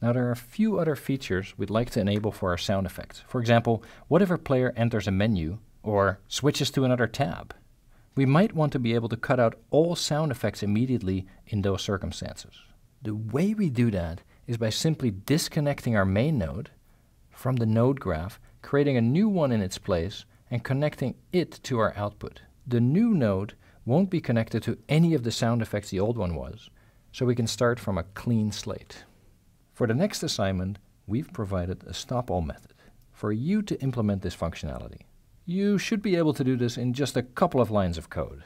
Now there are a few other features we'd like to enable for our sound effects. For example, what if a player enters a menu or switches to another tab? We might want to be able to cut out all sound effects immediately in those circumstances. The way we do that is by simply disconnecting our main node from the node graph, creating a new one in its place, and connecting it to our output. The new node won't be connected to any of the sound effects the old one was, so we can start from a clean slate. For the next assignment, we've provided a stop-all method for you to implement this functionality. You should be able to do this in just a couple of lines of code.